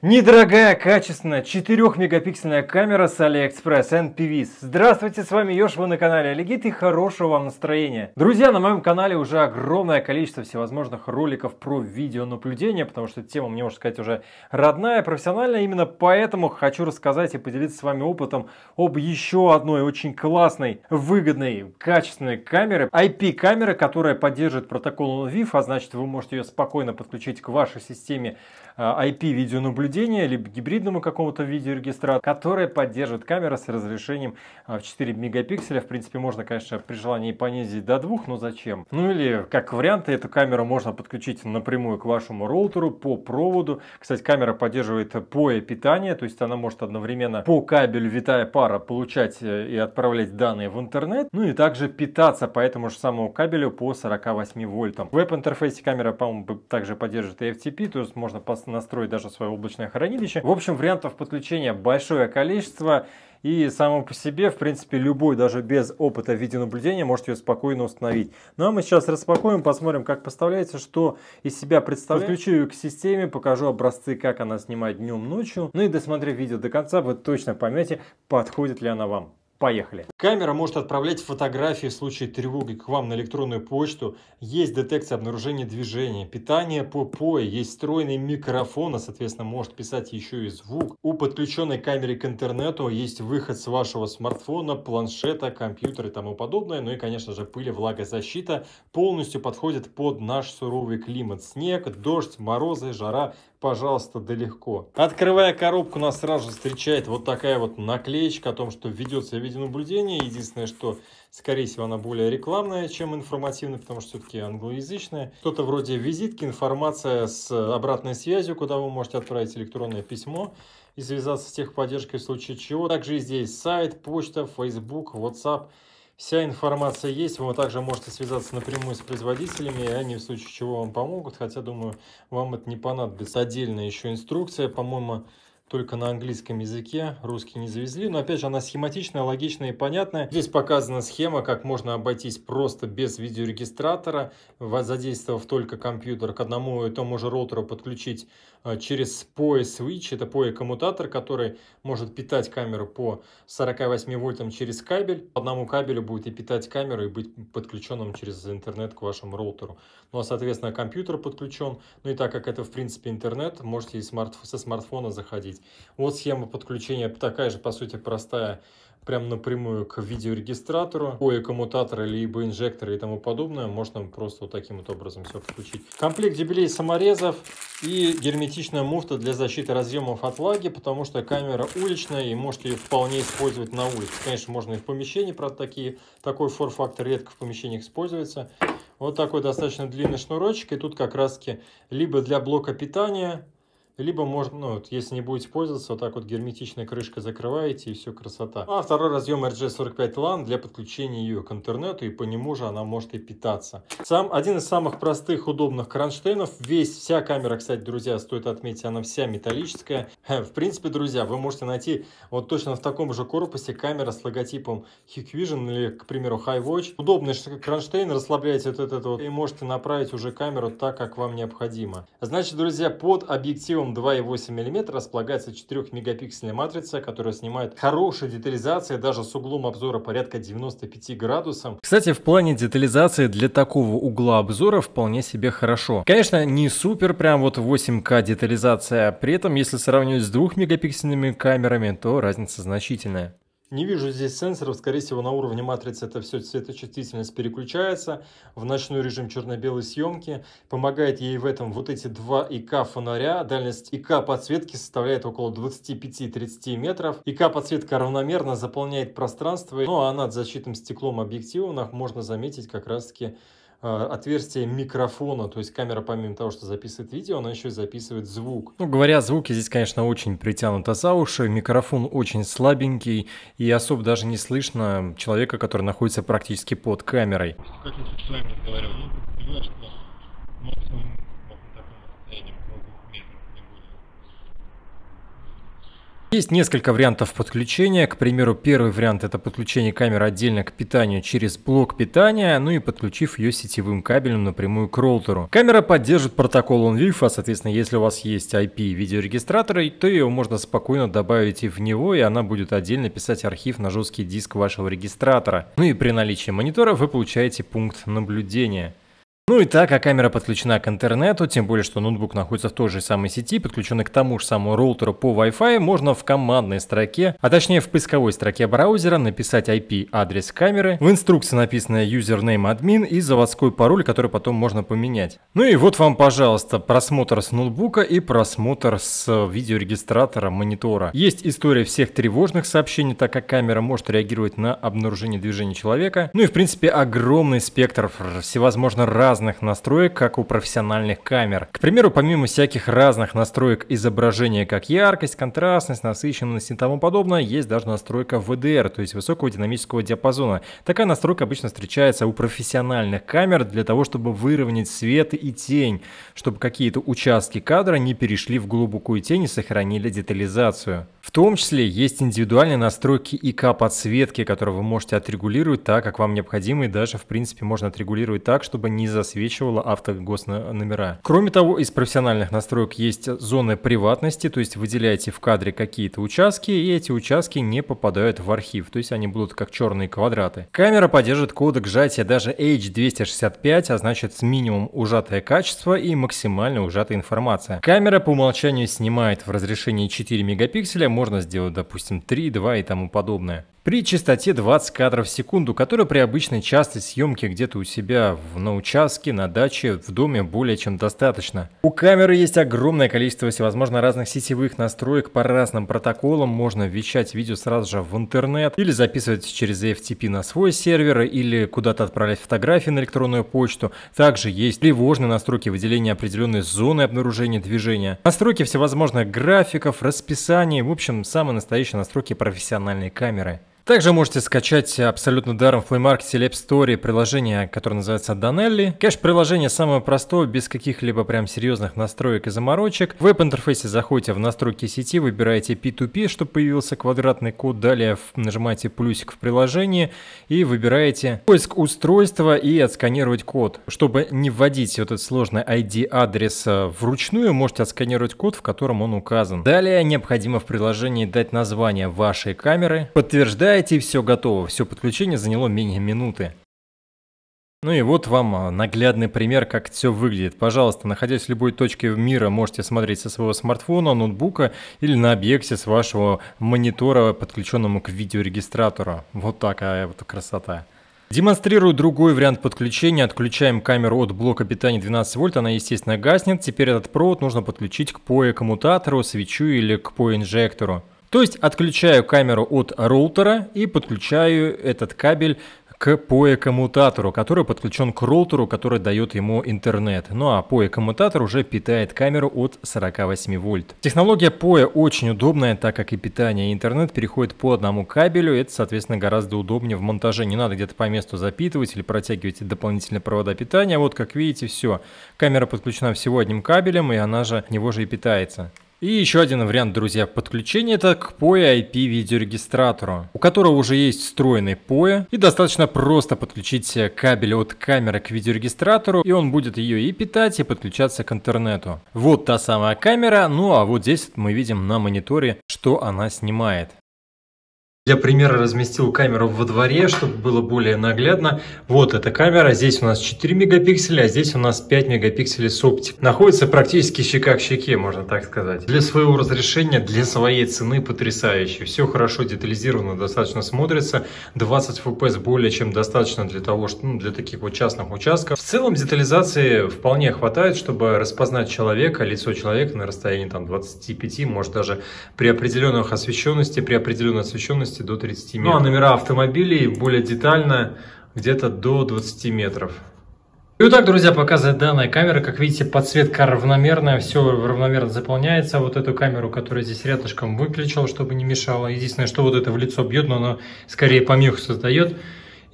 Недорогая, качественная 4-мегапиксельная камера с AliExpress NPVs. Здравствуйте, с вами Ёж, вы на канале Алигит и хорошего вам настроения. Друзья, на моем канале уже огромное количество всевозможных роликов про видеонаблюдение, потому что тема мне, можно сказать, уже родная, профессиональная. Именно поэтому хочу рассказать и поделиться с вами опытом об еще одной очень классной, выгодной, качественной камере ip камера которая поддерживает протокол OnVIF, а значит вы можете ее спокойно подключить к вашей системе IP-видеонаблюдения а, видеонаблюдения, либо гибридному какому-то видеорегистратору, которая поддерживают камеру с разрешением а, в 4 мегапикселя. В принципе, можно, конечно, при желании понизить до 2, но зачем? Ну или, как вариант, эту камеру можно подключить напрямую к вашему роутеру по проводу. Кстати, камера поддерживает POE питание, то есть она может одновременно по кабелю, витая пара, получать э, и отправлять данные в интернет, ну и также питаться по этому же самому кабелю по 48 вольтам. В веб-интерфейсе камера, по-моему, также поддерживает и FTP, то есть можно настроить даже свое облачное облачное хранилище. В общем, вариантов подключения большое количество. И само по себе, в принципе, любой, даже без опыта видеонаблюдения, может ее спокойно установить. Ну а мы сейчас распакуем, посмотрим, как поставляется, что из себя представляет. Подключу ее к системе, покажу образцы, как она снимает днем-ночью. Ну и досмотрев видео до конца, вы точно поймете, подходит ли она вам. Поехали. Камера может отправлять фотографии в случае тревоги к вам на электронную почту. Есть детекция обнаружения движения, питание по POE, есть встроенный микрофон, а соответственно может писать еще и звук. У подключенной камеры к интернету есть выход с вашего смартфона, планшета, компьютера и тому подобное. Ну и конечно же пыль и влагозащита полностью подходит под наш суровый климат. Снег, дождь, морозы, жара, пожалуйста, далеко. Открывая коробку, нас сразу встречает вот такая вот наклеечка о том, что ведется проведено Единственное, что, скорее всего, она более рекламная, чем информативная, потому что все-таки англоязычная. Что-то вроде визитки, информация с обратной связью, куда вы можете отправить электронное письмо и связаться с техподдержкой в случае чего. Также здесь сайт, почта, Facebook, WhatsApp. Вся информация есть, вы также можете связаться напрямую с производителями, и они в случае чего вам помогут, хотя, думаю, вам это не понадобится. Отдельная еще инструкция, по-моему, только на английском языке, русский не завезли. Но опять же, она схематичная, логичная и понятная. Здесь показана схема, как можно обойтись просто без видеорегистратора, задействовав только компьютер к одному и тому же роутеру подключить Э, через POE Switch. Это POE коммутатор, который может питать камеру по 48 вольтам через кабель. По одному кабелю будет и питать камеру, и быть подключенным через интернет к вашему роутеру. Ну а, соответственно, компьютер подключен. Ну и так как это, в принципе, интернет, можете и смартф со смартфона заходить. Вот схема подключения такая же, по сути, простая прям напрямую к видеорегистратору, ой, коммутатора, либо инжектора и тому подобное. Можно просто вот таким вот образом все подключить. Комплект дебелей саморезов и герметичная муфта для защиты разъемов от влаги, потому что камера уличная и можете ее вполне использовать на улице. Конечно, можно и в помещении, правда, такие, такой форфактор редко в помещениях используется. Вот такой достаточно длинный шнурочек, и тут как раз-таки либо для блока питания, либо можно, ну, вот, если не будете пользоваться, вот так вот герметичная крышка закрываете, и все, красота. А второй разъем RJ45 LAN для подключения ее к интернету, и по нему же она может и питаться. Сам, один из самых простых, удобных кронштейнов. Весь, вся камера, кстати, друзья, стоит отметить, она вся металлическая. Э, в принципе, друзья, вы можете найти вот точно в таком же корпусе камера с логотипом Hikvision или, к примеру, HiWatch Удобный кронштейн, расслабляете вот этот вот, и можете направить уже камеру так, как вам необходимо. Значит, друзья, под объективом объемом 2,8 мм располагается 4-мегапиксельная матрица, которая снимает хорошую детализацию даже с углом обзора порядка 95 градусов. Кстати, в плане детализации для такого угла обзора вполне себе хорошо. Конечно, не супер прям вот 8К детализация, при этом если сравнивать с 2-мегапиксельными камерами, то разница значительная. Не вижу здесь сенсоров, скорее всего на уровне матрицы это все цветочувствительность переключается в ночной режим черно-белой съемки. Помогает ей в этом вот эти два ИК фонаря. Дальность ИК подсветки составляет около 25-30 метров. ИК подсветка равномерно заполняет пространство, ну а над защитным стеклом объектива можно заметить как раз таки Э, отверстие микрофона, то есть камера помимо того, что записывает видео, она еще и записывает звук. Ну, говоря о звуке, здесь, конечно, очень притянуто за уши, микрофон очень слабенький, и особо даже не слышно человека, который находится практически под камерой. Как я с вами разговаривал, ну, понимаешь, что максимум Есть несколько вариантов подключения. К примеру, первый вариант это подключение камеры отдельно к питанию через блок питания, ну и подключив ее сетевым кабелем напрямую к роутеру. Камера поддержит протокол OnLeaf, а, соответственно, если у вас есть IP видеорегистратора, то ее можно спокойно добавить и в него, и она будет отдельно писать архив на жесткий диск вашего регистратора. Ну и при наличии монитора вы получаете пункт наблюдения. Ну и так, а камера подключена к интернету, тем более, что ноутбук находится в той же самой сети, подключенный к тому же самому роутеру по Wi-Fi, можно в командной строке, а точнее в поисковой строке браузера написать IP-адрес камеры, в инструкции написано username admin и заводской пароль, который потом можно поменять. Ну и вот вам, пожалуйста, просмотр с ноутбука и просмотр с видеорегистратора монитора. Есть история всех тревожных сообщений, так как камера может реагировать на обнаружение движения человека. Ну и в принципе огромный спектр всевозможных разных разных настроек, как у профессиональных камер. К примеру, помимо всяких разных настроек изображения, как яркость, контрастность, насыщенность и тому подобное, есть даже настройка VDR, то есть высокого динамического диапазона. Такая настройка обычно встречается у профессиональных камер для того, чтобы выровнять свет и тень, чтобы какие-то участки кадра не перешли в глубокую тень и сохранили детализацию. В том числе есть индивидуальные настройки ИК подсветки, которые вы можете отрегулировать так, как вам необходимо, и даже, в принципе, можно отрегулировать так, чтобы не за просвечивала автогосномера. Кроме того, из профессиональных настроек есть зоны приватности, то есть выделяете в кадре какие-то участки, и эти участки не попадают в архив, то есть они будут как черные квадраты. Камера поддержит кодек сжатия даже H265, а значит с минимум ужатое качество и максимально ужатая информация. Камера по умолчанию снимает в разрешении 4 мегапикселя, можно сделать, допустим, 3, 2 и тому подобное. При частоте 20 кадров в секунду, которая при обычной частой съемки где-то у себя на участке, Краски на даче в доме более чем достаточно. У камеры есть огромное количество всевозможно разных сетевых настроек по разным протоколам. Можно вещать видео сразу же в интернет или записывать через FTP на свой сервер или куда-то отправлять фотографии на электронную почту. Также есть тревожные настройки выделения определенной зоны обнаружения движения, настройки всевозможных графиков, расписаний, в общем, самые настоящие настройки профессиональной камеры. Также можете скачать абсолютно даром в Play Market или App Store приложение, которое называется Donnelly. Конечно, приложение самое простое, без каких-либо прям серьезных настроек и заморочек. В веб-интерфейсе заходите в настройки сети, выбираете P2P, чтобы появился квадратный код. Далее нажимаете плюсик в приложении и выбираете поиск устройства и отсканировать код. Чтобы не вводить вот этот сложный ID-адрес э, вручную, можете отсканировать код, в котором он указан. Далее необходимо в приложении дать название вашей камеры, подтверждая нажимаете и все готово. Все подключение заняло менее минуты. Ну и вот вам а, наглядный пример, как все выглядит. Пожалуйста, находясь в любой точке мира, можете смотреть со своего смартфона, ноутбука или на объекте с вашего монитора, подключенному к видеорегистратору. Вот такая вот красота. Демонстрирую другой вариант подключения. Отключаем камеру от блока питания 12 вольт, она естественно гаснет. Теперь этот провод нужно подключить к POE-коммутатору, свечу или к POE-инжектору. То есть отключаю камеру от роутера и подключаю этот кабель к POE-коммутатору, который подключен к роутеру, который дает ему интернет. Ну а POE-коммутатор уже питает камеру от 48 вольт. Технология POE очень удобная, так как и питание и интернет переходит по одному кабелю. Это, соответственно, гораздо удобнее в монтаже. Не надо где-то по месту запитывать или протягивать дополнительные провода питания. Вот, как видите, все. Камера подключена всего одним кабелем, и она же, него же и питается. И еще один вариант, друзья, подключения это к POE IP видеорегистратору, у которого уже есть встроенный POE, и достаточно просто подключить кабель от камеры к видеорегистратору, и он будет ее и питать, и подключаться к интернету. Вот та самая камера, ну а вот здесь мы видим на мониторе, что она снимает. Для примера разместил камеру во дворе, чтобы было более наглядно. Вот эта камера, здесь у нас 4 мегапикселя, а здесь у нас 5 мегапикселей с оптик. Находится практически щека к щеке, можно так сказать. Для своего разрешения, для своей цены потрясающе. Все хорошо детализировано, достаточно смотрится. 20 FPS более чем достаточно для того, что, ну, для таких вот частных участков. В целом детализации вполне хватает, чтобы распознать человека, лицо человека на расстоянии там 25, может даже при определенных освещенности, при определенной освещенности 30 до 30 метров. Ну а номера автомобилей более детально где-то до 20 метров. И вот так, друзья, показывает данная камера. Как видите, подсветка равномерная, все равномерно заполняется. Вот эту камеру, которую здесь рядышком выключил, чтобы не мешало. Единственное, что вот это в лицо бьет, но она скорее помех создает.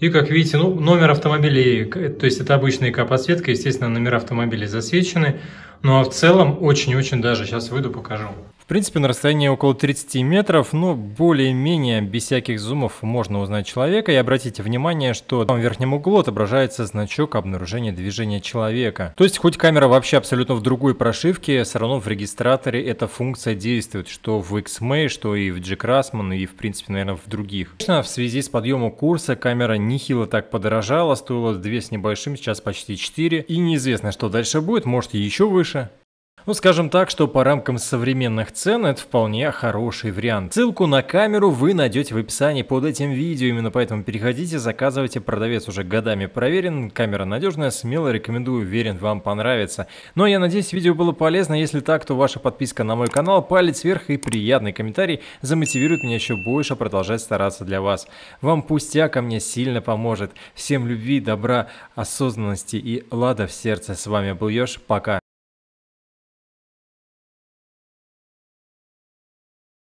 И как видите, ну, номер автомобилей, то есть это обычная ИК-подсветка, естественно, номера автомобилей засвечены. Ну а в целом очень-очень даже, сейчас выйду покажу. В принципе, на расстоянии около 30 метров, но более-менее без всяких зумов можно узнать человека. И обратите внимание, что в верхнем углу отображается значок обнаружения движения человека. То есть, хоть камера вообще абсолютно в другой прошивке, все равно в регистраторе эта функция действует, что в XMay, что и в Jack Rasman, и в принципе, наверное, в других. Конечно, в связи с подъемом курса камера нехило так подорожала, стоила 2 с небольшим, сейчас почти 4. И неизвестно, что дальше будет, может и еще выше. Ну, скажем так, что по рамкам современных цен это вполне хороший вариант. Ссылку на камеру вы найдете в описании под этим видео, именно поэтому переходите, заказывайте, продавец уже годами проверен, камера надежная, смело рекомендую, уверен, вам понравится. Ну, а я надеюсь, видео было полезно, если так, то ваша подписка на мой канал, палец вверх и приятный комментарий замотивирует меня еще больше продолжать стараться для вас. Вам пустяка мне сильно поможет. Всем любви, добра, осознанности и лада в сердце. С вами был Ёж, пока.